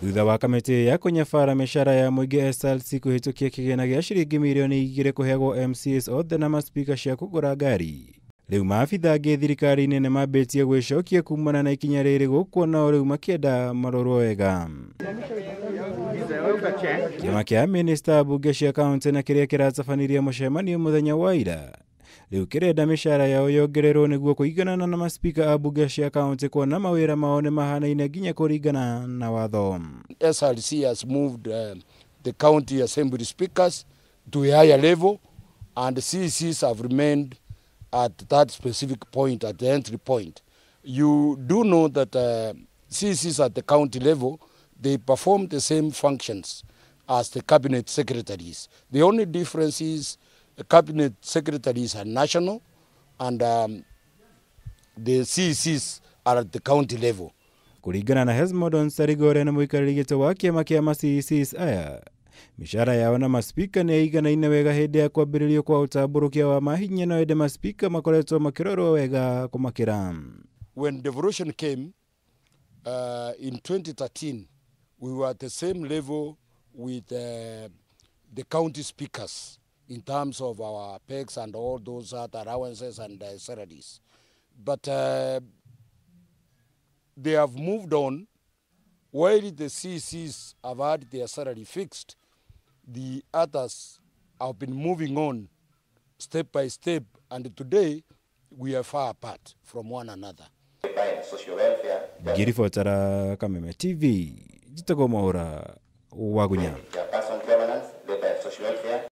thutha wa kamĩtĩ ya kũnyabara mĩcara ya mũingĩ SRC kũhĩtũkia kĩgĩna gĩa ciringi milioni igĩrĩ kũhegwo MCs othe na maspika cia kũgũra ngari rĩu maabitha angĩ thirikari-inĩ nĩ mambĩtie gwĩcokia kuumana na ikinya rĩrĩ gũkuona o rĩu makĩenda marorwo wega kĩama kĩa mĩnĩsta mbunge cia kauntĩ na kĩrĩa kĩratabanirie mũcemanio mũthenya wa ira rĩu kĩrenda mĩcara yao yongererwo nĩguo kũiganana na masipika a mbunge cia kaunti kuona mawĩra mao nĩ mahanaine nginya kũringana na watho SRC has moved uh, the county assembly speakers to a higher level and CCs have remained at that specific point at the entry point you do know that uh, CCs at the county level they perform the same functions as the cabinet secretaries the only difference is the cabinet secretaries are national, and um, the CECs are at the county level. Kulingana na Hesmodon Sarigore na mũikarĩri gĩtĩ wa kĩama kĩa ma-CECs aya mĩcara yao na maspika nĩ yaiganaine wega hĩndĩ ya kwambĩrĩrio kwa ũtambũrũkia wa mahinya na wende maspika makoretwo makĩrorwo wega kũmakĩra when devolution came uh, in 2013 we were at the same level with uh, the county speakers in terms of our pigs and all those other allowances and uh, salaries. But uh, they have moved on. While the CCs have had their salary fixed, the others have been moving on step by step, and today we are far apart from one another. ngiri fotara kameme tv jitagomahura wa gunyama